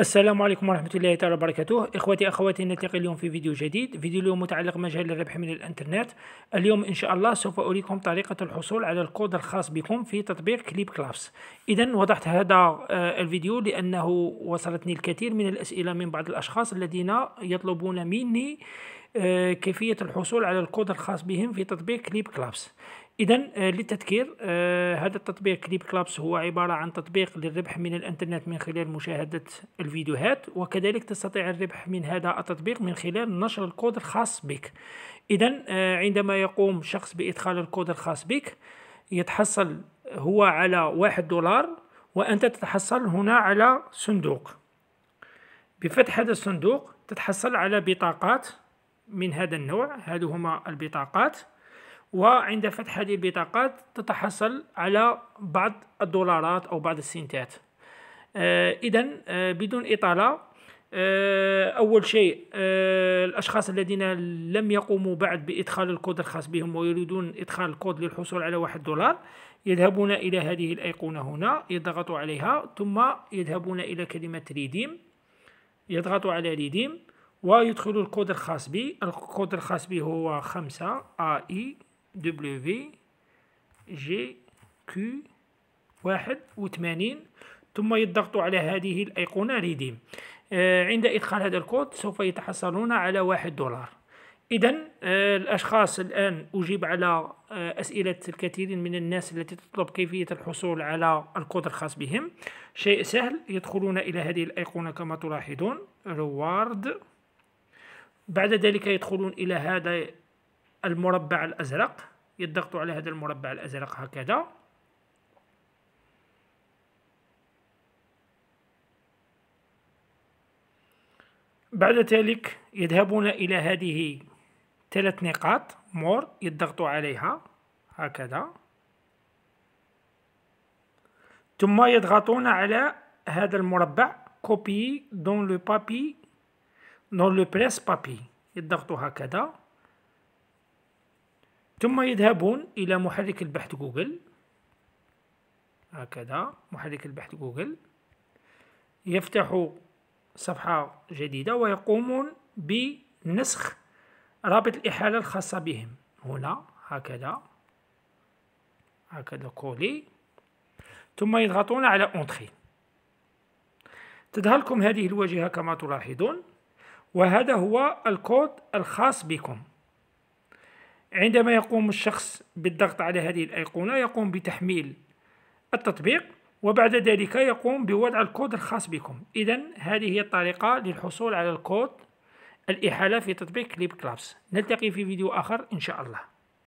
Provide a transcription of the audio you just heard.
السلام عليكم ورحمة الله تعالى وبركاته إخوتي أخواتي نلتقي اليوم في فيديو جديد فيديو اليوم متعلق مجال الربح من الإنترنت اليوم إن شاء الله سوف أريكم طريقة الحصول على الكود الخاص بكم في تطبيق كليب كلابس إذا وضعت هذا آه، الفيديو لأنه وصلتني الكثير من الأسئلة من بعض الأشخاص الذين يطلبون مني آه، كيفية الحصول على الكود الخاص بهم في تطبيق كليب كلابس إذا آه، للتذكير آه، هذا التطبيق كليب كلابس هو عبارة عن تطبيق للربح من الإنترنت من خلال مشاهدة الفيديوهات وكذلك تستطيع الربح من هذا التطبيق من خلال نشر الكود الخاص بك إذا عندما يقوم شخص بإدخال الكود الخاص بك يتحصل هو على واحد دولار وأنت تتحصل هنا على صندوق بفتح هذا الصندوق تتحصل على بطاقات من هذا النوع هذو هما البطاقات وعند فتح هذه البطاقات تتحصل على بعض الدولارات أو بعض السنتات آه إذا آه بدون إطالة آه، أول شيء آه، الأشخاص الذين لم يقوموا بعد بإدخال الكود الخاص بهم ويريدون إدخال الكود للحصول على واحد دولار يذهبون إلى هذه الأيقونة هنا يضغطوا عليها ثم يذهبون إلى كلمة ريديم يضغطوا على ريديم ويدخل الكود الخاص بي الكود الخاص بي هو خمسة اي دبليو جي كيو واحد وثمانين ثم يضغط على هذه الأيقونة ريديم آه عند إدخال هذا الكود سوف يتحصلون على واحد دولار إذا آه الأشخاص الآن أجيب على آه أسئلة الكثير من الناس التي تطلب كيفية الحصول على الكود الخاص بهم شيء سهل يدخلون إلى هذه الأيقونة كما تلاحظون روارد بعد ذلك يدخلون إلى هذا المربع الأزرق يضغطوا على هذا المربع الأزرق هكذا بعد ذلك يذهبون إلى هذه ثلاث نقاط مور يضغطوا عليها هكذا ثم يضغطون على هذا المربع كوبي دون لو بابي نون لو بريس بابي يضغطوا هكذا ثم يذهبون إلى محرك البحث جوجل هكذا محرك البحث جوجل يفتحوا صفحة جديدة ويقومون بنسخ رابط الإحالة الخاصة بهم هنا هكذا هكذا كولي ثم يضغطون على اونتري تظهر لكم هذه الواجهة كما تلاحظون وهذا هو الكود الخاص بكم عندما يقوم الشخص بالضغط على هذه الأيقونة يقوم بتحميل التطبيق وبعد ذلك يقوم بوضع الكود الخاص بكم إذا هذه هي الطريقة للحصول على الكود الإحالة في تطبيق كليب كلابس نلتقي في فيديو آخر إن شاء الله